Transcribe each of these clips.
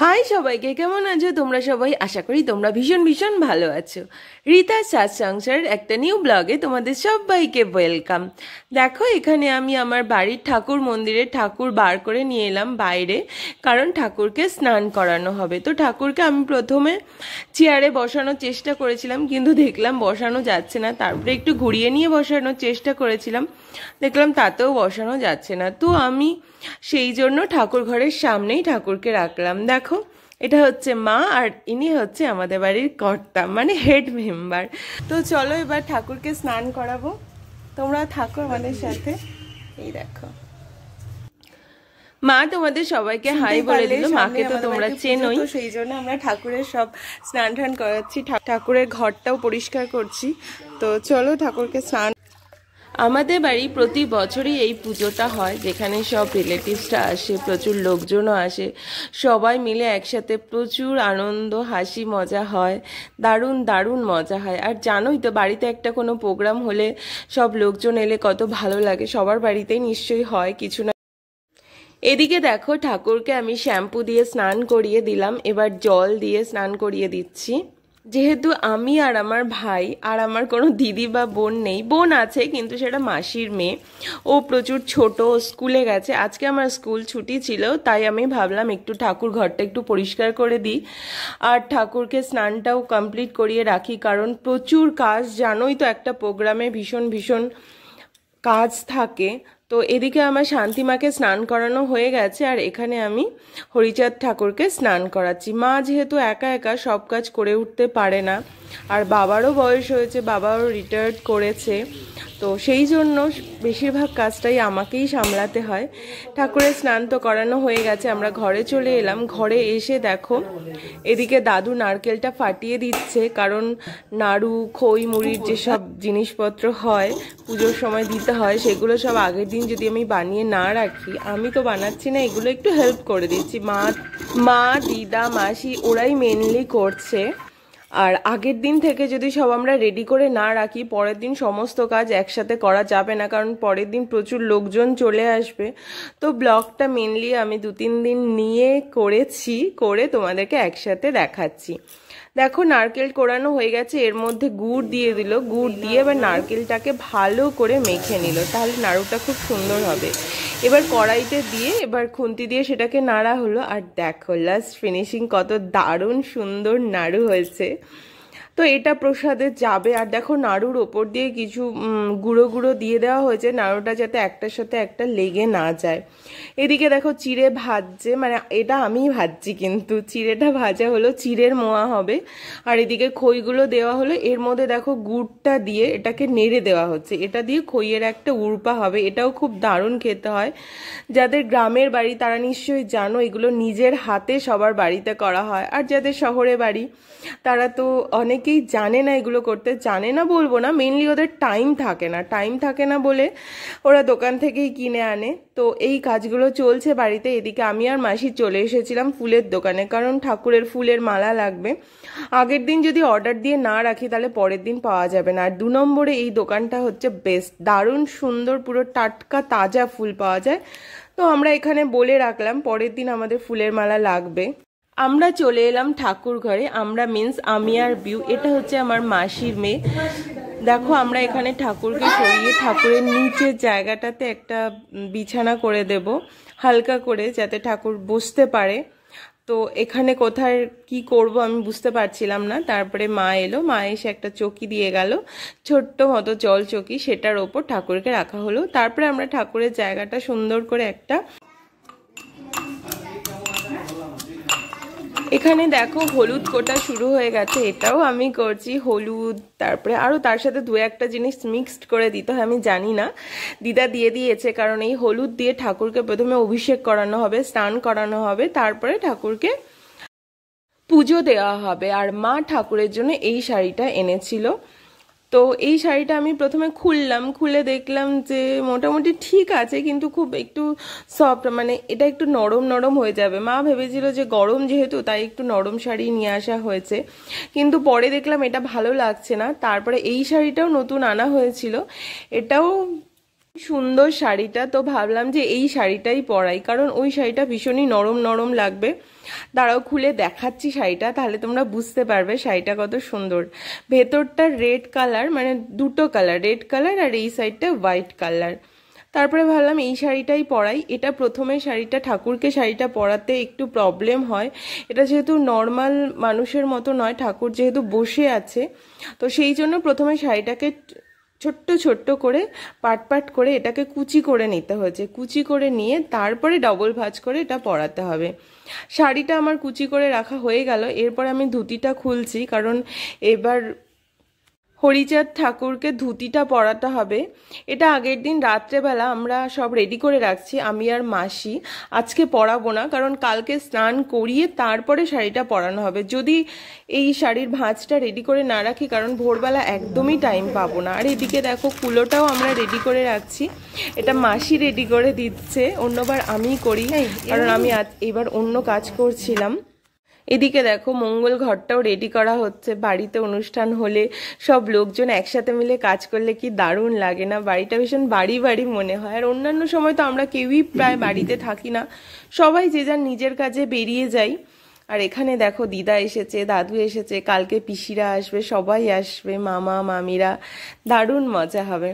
high সবাইকে কেমন আছো তোমরা সবাই আশা করি তোমরা ভীষণ ভীষণ ভালো আছো রীতা সাজ সংসারের একটা নিউ ব্লগে তোমাদের সবাইকে ওয়েলকাম দেখো এখানে আমি আমার বাড়ির ঠাকুর মন্দিরে ঠাকুর বার করে নিয়ে এলাম বাইরে কারণ ঠাকুরকে স্নান করানো হবে তো ঠাকুরকে আমি প্রথমে চেয়ারে বসানোর চেষ্টা করেছিলাম কিন্তু দেখলাম বসানো যাচ্ছে না তারপরে একটু ঘুরিয়ে নিয়ে বসানোর চেষ্টা করেছিলাম দেখলাম তাতেও বসানো যাচ্ছে না তো আমি সেই জন্য ঠাকুর ঘরের সামনেই ঠাকুরকে রাখলাম দেখো এটা হচ্ছে মা আর ইনি হচ্ছে আমাদের বাড়ির কর্তা মানে হেড মেম্বার তো চলো এবার ঠাকুরকে স্নান করাবো তোমরা থাকো আমাদের সাথে এই দেখো মা তোমাদের সবাইকে হাই বলে দিল মাকে তো তোমরা চেনোই তো সেই জন্য আমরা ঠাকুরের সব স্নান টান করাচ্ছি ঠাকুরের ঘরটাও পরিষ্কার করছি তো চলো ঠাকুরকে স্নান আমাদের বাড়ি প্রতি বছরই এই পুজোটা হয় যেখানে সব রিলেটিভসরা আসে প্রচুর লোকজনও আসে সবাই মিলে একসাথে প্রচুর আনন্দ হাসি মজা হয় দারুণ দারুণ মজা হয় আর জানোই তো বাড়িতে একটা কোনো প্রোগ্রাম হলে সব লোকজন এলে কত ভালো লাগে সবার বাড়িতেই নিশ্চয়ই হয় কিছু না এদিকে দেখো ঠাকুরকে আমি শ্যাম্পু দিয়ে স্নান করিয়ে দিলাম এবার জল দিয়ে স্নান করিয়ে দিচ্ছি যেহেতু আমি আর আমার ভাই আর আমার কোনো দিদি বা বোন নেই বোন আছে কিন্তু সেটা মাসির মেয়ে ও প্রচুর ছোট স্কুলে গেছে আজকে আমার স্কুল ছুটি ছিল তাই আমি ভাবলাম একটু ঠাকুর ঘরটা একটু পরিষ্কার করে দিই আর ঠাকুরকে স্নানটাও কমপ্লিট করিয়ে রাখি কারণ প্রচুর কাজ জানোই তো একটা প্রোগ্রামে ভীষণ ভীষণ কাজ থাকে তো এদিকে আমার শান্তিমাকে স্নান করানো হয়ে গেছে আর এখানে আমি হরিচাঁদ ঠাকুরকে স্নান করাচ্ছি মা যেহেতু একা একা সব কাজ করে উঠতে পারে না আর বাবারও বয়স হয়েছে বাবাও রিটায়ার্ড করেছে তো সেই জন্য বেশিরভাগ কাজটাই আমাকেই সামলাতে হয় ঠাকুরের স্নান তো করানো হয়ে গেছে আমরা ঘরে চলে এলাম ঘরে এসে দেখো এদিকে দাদু নারকেলটা ফাটিয়ে দিচ্ছে কারণ নাড়ু খই মুড়ির যেসব জিনিসপত্র হয় পুজোর সময় দিতে হয় সেগুলো সব আগের দিন দিন যদি আমি বানিয়ে না রাখি আমি তো বানাচ্ছি না এগুলো একটু হেল্প করে দিচ্ছি মা মা দিদা মাসি ওরাই মেনলি করছে আর আগের দিন থেকে যদি সব আমরা রেডি করে না রাখি পরের দিন সমস্ত কাজ একসাথে করা যাবে না কারণ পরের দিন প্রচুর লোকজন চলে আসবে তো ব্লগটা মেনলি আমি দু তিন দিন নিয়ে করেছি করে তোমাদেরকে একসাথে দেখাচ্ছি দেখো নারকেল কোরানো হয়ে গেছে এর মধ্যে গুড় দিয়ে দিল গুড় দিয়ে এবার নারকেলটাকে ভালো করে মেখে নিল তাহলে নাড়ুটা খুব সুন্দর হবে এবার কড়াইতে দিয়ে এবার খুন্তি দিয়ে সেটাকে নাড়া হলো আর দেখো লাস্ট ফিনিশিং কত দারুণ সুন্দর নাড়ু হয়েছে তো এটা প্রসাদে যাবে আর দেখো নাড়ুর ওপর দিয়ে কিছু গুঁড়ো গুঁড়ো দিয়ে দেওয়া হয়েছে নাড়ুটা যাতে একটার সাথে একটা লেগে না যায় এদিকে দেখো চিড়ে ভাজছে মানে এটা আমি ভাজছি কিন্তু চিড়েটা ভাজা হলো চিড়ের মোয়া হবে আর এদিকে খইগুলো দেওয়া হলো এর মধ্যে দেখো গুড়টা দিয়ে এটাকে নেড়ে দেওয়া হচ্ছে এটা দিয়ে খইয়ের একটা উড়পা হবে এটাও খুব দারুণ খেতে হয় যাদের গ্রামের বাড়ি তারা নিশ্চয়ই জানো এগুলো নিজের হাতে সবার বাড়িতে করা হয় আর যাদের শহরে বাড়ি তারা তো অনেক অনেকেই জানে না এগুলো করতে জানে না বলবো না মেনলি ওদের টাইম থাকে না টাইম থাকে না বলে ওরা দোকান থেকেই কিনে আনে তো এই কাজগুলো চলছে বাড়িতে এদিকে আমি আর মাসি চলে এসেছিলাম ফুলের দোকানে কারণ ঠাকুরের ফুলের মালা লাগবে আগের দিন যদি অর্ডার দিয়ে না রাখি তাহলে পরের দিন পাওয়া যাবে না আর দু নম্বরে এই দোকানটা হচ্ছে বেস্ট দারুণ সুন্দর পুরো টাটকা তাজা ফুল পাওয়া যায় তো আমরা এখানে বলে রাখলাম পরের দিন আমাদের ফুলের মালা লাগবে আমরা চলে এলাম ঠাকুর ঘরে আমরা মিন্স আমি আর বিউ এটা হচ্ছে আমার মাসির মেয়ে দেখো আমরা এখানে ঠাকুরকে সরিয়ে ঠাকুরের নিচের জায়গাটাতে একটা বিছানা করে দেব হালকা করে যাতে ঠাকুর বসতে পারে তো এখানে কোথায় কি করব আমি বুঝতে পারছিলাম না তারপরে মা এলো মা এসে একটা চকি দিয়ে গেল ছোট্ট মতো জল চকি সেটার ওপর ঠাকুরকে রাখা হলো তারপরে আমরা ঠাকুরের জায়গাটা সুন্দর করে একটা এখানে দেখো হলুদ কোটা শুরু হয়ে গেছে এটাও আমি করছি হলুদ তারপরে আরও তার সাথে দু একটা জিনিস মিক্সড করে দিতে হয় আমি জানি না দিদা দিয়ে দিয়েছে কারণ এই হলুদ দিয়ে ঠাকুরকে প্রথমে অভিষেক করানো হবে স্নান করানো হবে তারপরে ঠাকুরকে পুজো দেওয়া হবে আর মা ঠাকুরের জন্য এই শাড়িটা এনেছিল তো এই শাড়িটা আমি প্রথমে খুললাম খুলে দেখলাম যে মোটামুটি ঠিক আছে কিন্তু খুব একটু সফট মানে এটা একটু নরম নরম হয়ে যাবে মা ভেবেছিল যে গরম যেহেতু তাই একটু নরম শাড়ি নিয়ে আসা হয়েছে কিন্তু পরে দেখলাম এটা ভালো লাগছে না তারপরে এই শাড়িটাও নতুন আনা হয়েছিল এটাও সুন্দর শাড়িটা তো ভাবলাম যে এই শাড়িটাই পরাই কারণ ওই শাড়িটা ভীষণই নরম নরম লাগবে দাঁড়াও খুলে দেখাচ্ছি শাড়িটা তাহলে তোমরা বুঝতে পারবে শাড়িটা কত সুন্দর ভেতরটা রেড কালার মানে দুটো কালার রেড কালার আর এই সাইডটা হোয়াইট কালার তারপরে ভাবলাম এই শাড়িটাই পরাই এটা প্রথমে শাড়িটা ঠাকুরকে শাড়িটা পরাতে একটু প্রবলেম হয় এটা যেহেতু নর্মাল মানুষের মতো নয় ঠাকুর যেহেতু বসে আছে তো সেই জন্য প্রথমে শাড়িটাকে ছোট্ট ছোট্ট করে পাট পাট করে এটাকে কুচি করে নিতে হয়েছে কুচি করে নিয়ে তারপরে ডবল ভাজ করে এটা পরাতে হবে শাড়িটা আমার কুচি করে রাখা হয়ে গেল এরপর আমি ধুতিটা খুলছি কারণ এবার হরিচাঁদ ঠাকুরকে ধুতিটা পরাতে হবে এটা আগের দিন রাত্রেবেলা আমরা সব রেডি করে রাখছি আমি আর মাসি আজকে পরাবো না কারণ কালকে স্নান করিয়ে তারপরে শাড়িটা পরানো হবে যদি এই শাড়ির ভাঁজটা রেডি করে না রাখি কারণ ভোরবেলা একদমই টাইম পাবো না আর এদিকে দেখো কুলোটাও আমরা রেডি করে রাখছি এটা মাসি রেডি করে দিচ্ছে অন্যবার আমি করি কারণ আমি আজ এবার অন্য কাজ করছিলাম এদিকে দেখো মঙ্গল ঘরটাও রেডি করা হচ্ছে বাড়িতে অনুষ্ঠান হলে সব লোকজন একসাথে মিলে কাজ করলে কি দারুণ লাগে না বাড়িটা ভীষণ বাড়ি বাড়ি মনে হয় আর অন্যান্য সময় তো আমরা কেউই প্রায় বাড়িতে থাকি না সবাই যে যার নিজের কাজে বেরিয়ে যাই আর এখানে দেখো দিদা এসেছে দাদু এসেছে কালকে পিসিরা আসবে সবাই আসবে মামা মামিরা দারুণ মজা হবে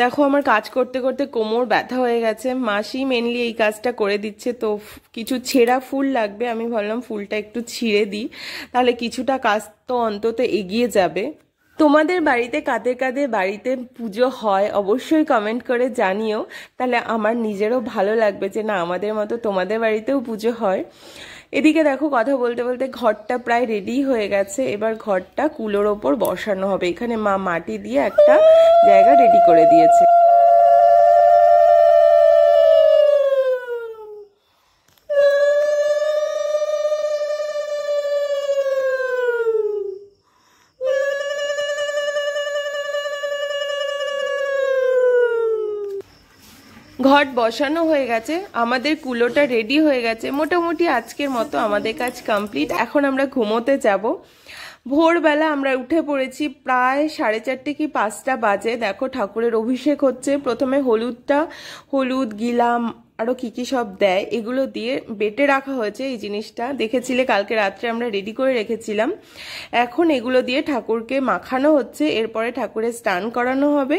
দেখো আমার কাজ করতে করতে কোমর ব্যথা হয়ে গেছে মাসি মেনলি এই কাজটা করে দিচ্ছে তো কিছু ছেঁড়া ফুল লাগবে আমি ভাবলাম ফুলটা একটু ছিঁড়ে দিই তাহলে কিছুটা কাজ তো অন্তত এগিয়ে যাবে তোমাদের বাড়িতে কাঁধে কাঁধে বাড়িতে পুজো হয় অবশ্যই কমেন্ট করে জানিও তাহলে আমার নিজেরও ভালো লাগবে যে না আমাদের মতো তোমাদের বাড়িতেও পুজো হয় এদিকে দেখো কথা বলতে বলতে ঘরটা প্রায় রেডি হয়ে গেছে এবার ঘরটা কুলোর ওপর বসানো হবে এখানে মা মাটি দিয়ে একটা জায়গা রেডি করে দিয়েছে ঘট বসানো হয়ে গেছে আমাদের কুলোটা রেডি হয়ে গেছে মোটামুটি আজকের মতো আমাদের কাজ কমপ্লিট এখন আমরা ঘুমোতে যাব ভোরবেলা আমরা উঠে পড়েছি প্রায় সাড়ে চারটে কি পাঁচটা বাজে দেখো ঠাকুরের অভিষেক হচ্ছে প্রথমে হলুদটা হলুদ গিলাম আরও কী কী সব দেয় এগুলো দিয়ে বেটে রাখা হয়েছে এই জিনিসটা দেখেছিলে কালকে রাত্রে আমরা রেডি করে রেখেছিলাম এখন এগুলো দিয়ে ঠাকুরকে মাখানো হচ্ছে এরপরে ঠাকুরের স্নান করানো হবে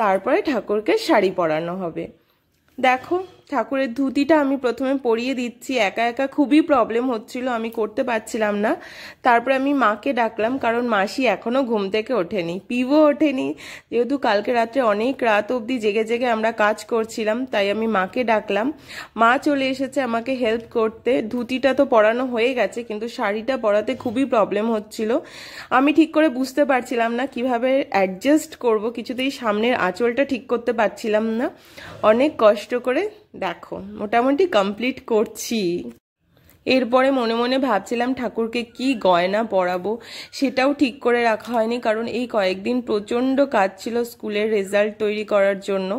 তারপরে ঠাকুরকে শাড়ি পরানো হবে দেখো ঠাকুরের ধুতিটা আমি প্রথমে পরিয়ে দিচ্ছি একা একা খুবই প্রবলেম হচ্ছিল আমি করতে পারছিলাম না তারপরে আমি মাকে ডাকলাম কারণ মাসি এখনও ঘুম থেকে ওঠেনি পিভো ওঠেনি যেহেতু কালকে রাত্রে অনেক রাত অবধি জেগে জেগে আমরা কাজ করছিলাম তাই আমি মাকে ডাকলাম মা চলে এসেছে আমাকে হেল্প করতে ধুতিটা তো পরানো হয়ে গেছে কিন্তু শাড়িটা পরাতে খুবই প্রবলেম হচ্ছিল আমি ঠিক করে বুঝতে পারছিলাম না কিভাবে অ্যাডজাস্ট করব কিছুতেই সামনের আঁচলটা ঠিক করতে পারছিলাম না অনেক কষ্ট করে দেখো মোটামুটি কমপ্লিট করছি এরপরে মনে মনে ভাবছিলাম ঠাকুরকে কি গয়না পরাবো সেটাও ঠিক করে রাখা হয়নি কারণ এই কয়েকদিন প্রচণ্ড কাজ ছিল স্কুলের রেজাল্ট তৈরি করার জন্য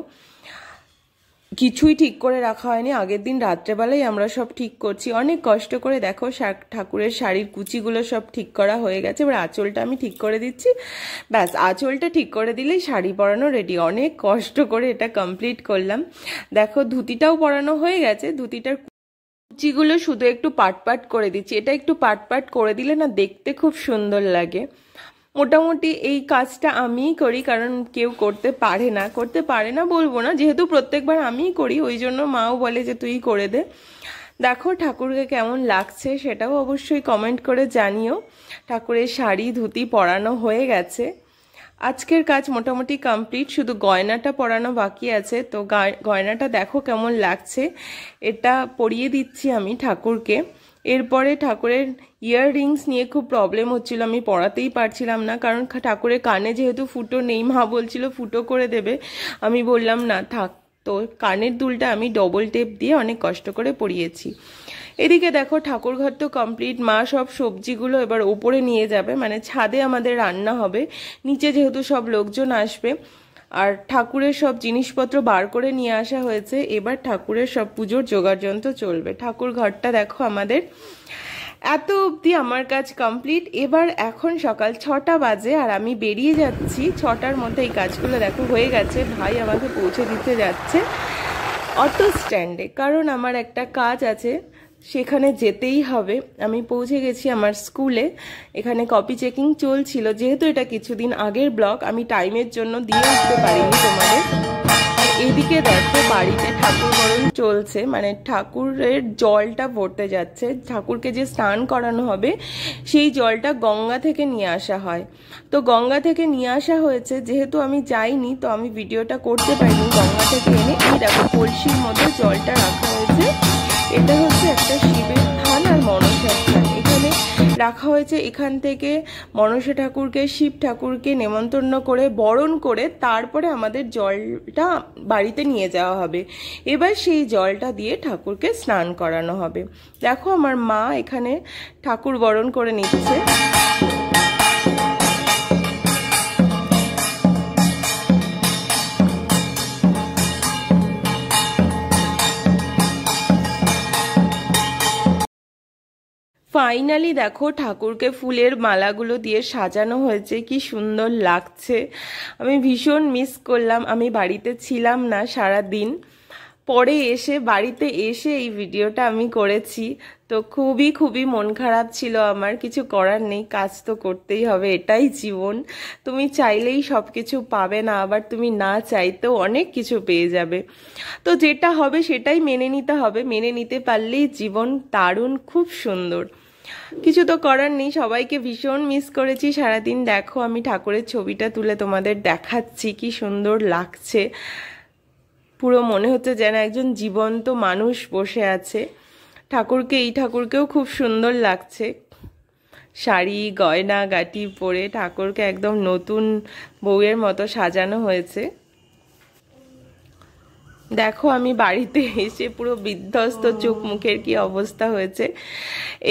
কিছুই ঠিক করে রাখা হয়নি আগের দিন রাত্রেবেলাই আমরা সব ঠিক করছি অনেক কষ্ট করে দেখো ঠাকুরের শাড়ির কুচিগুলো সব ঠিক করা হয়ে গেছে এবার আঁচলটা আমি ঠিক করে দিচ্ছি ব্যাস আঁচলটা ঠিক করে দিলেই শাড়ি পরানো রেডি অনেক কষ্ট করে এটা কমপ্লিট করলাম দেখো ধুতিটাও পরানো হয়ে গেছে ধুতিটার কুচিগুলো শুধু একটু পাট পাট করে দিচ্ছি এটা একটু পাট পাট করে দিলে না দেখতে খুব সুন্দর লাগে মোটামুটি এই কাজটা আমিই করি কারণ কেউ করতে পারে না করতে পারে না বলবো না যেহেতু প্রত্যেকবার আমিই করি ওই জন্য মাও বলে যে তুই করে দে দেখো ঠাকুরকে কেমন লাগছে সেটাও অবশ্যই কমেন্ট করে জানিও ঠাকুরের শাড়ি ধুতি পরানো হয়ে গেছে আজকের কাজ মোটামুটি কমপ্লিট শুধু গয়নাটা পরানো বাকি আছে তো গয়নাটা দেখো কেমন লাগছে এটা পরিয়ে দিচ্ছি আমি ঠাকুরকে এরপরে ঠাকুরের ইয়াররিংস নিয়ে খুব প্রবলেম হচ্ছিল আমি পড়াতেই পারছিলাম না কারণ ঠাকুরের কানে যেহেতু ফুটো নেই মা বলছিল ফুটো করে দেবে আমি বললাম না থাক তো কানের দুলটা আমি ডবল টেপ দিয়ে অনেক কষ্ট করে পরিয়েছি এদিকে দেখো ঠাকুরঘর তো কমপ্লিট মা সব সবজিগুলো এবার ওপরে নিয়ে যাবে মানে ছাদে আমাদের রান্না হবে নিচে যেহেতু সব লোকজন আসবে আর ঠাকুরের সব জিনিসপত্র বার করে নিয়ে আসা হয়েছে এবার ঠাকুরের সব পুজোর যোগাযন্ত্র চলবে ঠাকুর ঘরটা দেখো আমাদের এত অবধি আমার কাজ কমপ্লিট এবার এখন সকাল ছটা বাজে আর আমি বেরিয়ে যাচ্ছি ছটার মধ্যে এই কাজগুলো দেখো হয়ে গেছে ভাই আমাকে পৌঁছে দিতে যাচ্ছে অটো স্ট্যান্ডে কারণ আমার একটা কাজ আছে সেখানে যেতেই হবে আমি পৌঁছে গেছি আমার স্কুলে এখানে কপি চেকিং চলছিল যেহেতু এটা কিছুদিন আগের ব্লক আমি টাইমের জন্য দিয়ে উঠতে পারিনি তোমাদের এদিকে দেখো বাড়িতে ঠাকুর বরণ চলছে মানে ঠাকুরের জলটা ভরতে যাচ্ছে ঠাকুরকে যে স্নান করানো হবে সেই জলটা গঙ্গা থেকে নিয়ে আসা হয় তো গঙ্গা থেকে নিয়ে আসা হয়েছে যেহেতু আমি যাইনি তো আমি ভিডিওটা করতে পারিনি গঙ্গা থেকে এনে এই দেখো কলসির মধ্যে জলটা রাখা হয়েছে এটা হচ্ছে একটা শিবের থান আর মনসার থান এখানে রাখা হয়েছে এখান থেকে মনসা ঠাকুরকে শিব ঠাকুরকে নেমন্তন্ন করে বরণ করে তারপরে আমাদের জলটা বাড়িতে নিয়ে যাওয়া হবে এবার সেই জলটা দিয়ে ঠাকুরকে স্নান করানো হবে দেখো আমার মা এখানে ঠাকুর বরণ করে নিচ্ছে ফাইনালি দেখো ঠাকুরকে ফুলের মালাগুলো দিয়ে সাজানো হয়েছে কি সুন্দর লাগছে আমি ভীষণ মিস করলাম আমি বাড়িতে ছিলাম না সারা দিন পরে এসে বাড়িতে এসে এই ভিডিওটা আমি করেছি তো খুবই খুবই মন খারাপ ছিল আমার কিছু করার নেই কাজ তো করতেই হবে এটাই জীবন তুমি চাইলেই সব কিছু পাবে না আবার তুমি না চাইতেও অনেক কিছু পেয়ে যাবে তো যেটা হবে সেটাই মেনে নিতে হবে মেনে নিতে পারলেই জীবন দারুণ খুব সুন্দর কিছু তো করার নেই সবাইকে ভীষণ মিস করেছি সারাদিন দেখো আমি ঠাকুরের ছবিটা তুলে তোমাদের দেখাচ্ছি কি সুন্দর লাগছে পুরো মনে হচ্ছে যেন একজন জীবন্ত মানুষ বসে আছে ঠাকুরকে এই ঠাকুরকেও খুব সুন্দর লাগছে শাড়ি গয়না গাটি পরে ঠাকুরকে একদম নতুন বউয়ের মতো সাজানো হয়েছে দেখো আমি বাড়িতে এসে পুরো বিধ্বস্ত চোখ মুখের কি অবস্থা হয়েছে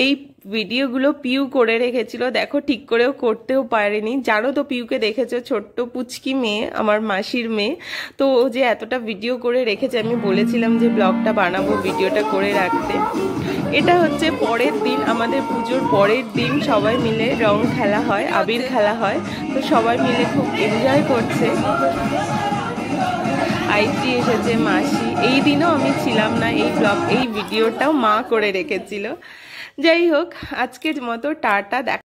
এই ভিডিওগুলো পিউ করে রেখেছিল দেখো ঠিক করেও করতেও পারেনি জানো তো পিউকে দেখেছো ছোট্ট পুচকি মেয়ে আমার মাসির মেয়ে তো ও যে এতটা ভিডিও করে রেখেছে আমি বলেছিলাম যে ব্লগটা বানাবো ভিডিওটা করে রাখতে এটা হচ্ছে পরের দিন আমাদের পুজোর পরের দিন সবাই মিলে রং খেলা হয় আবির খেলা হয় তো সবাই মিলে খুব এনজয় করছে আইটি এসেছে মাসি এই দিনও আমি ছিলাম না এই ব্লগ এই ভিডিওটাও মা করে রেখেছিল যাই হোক আজকের মতো টাটা দেখা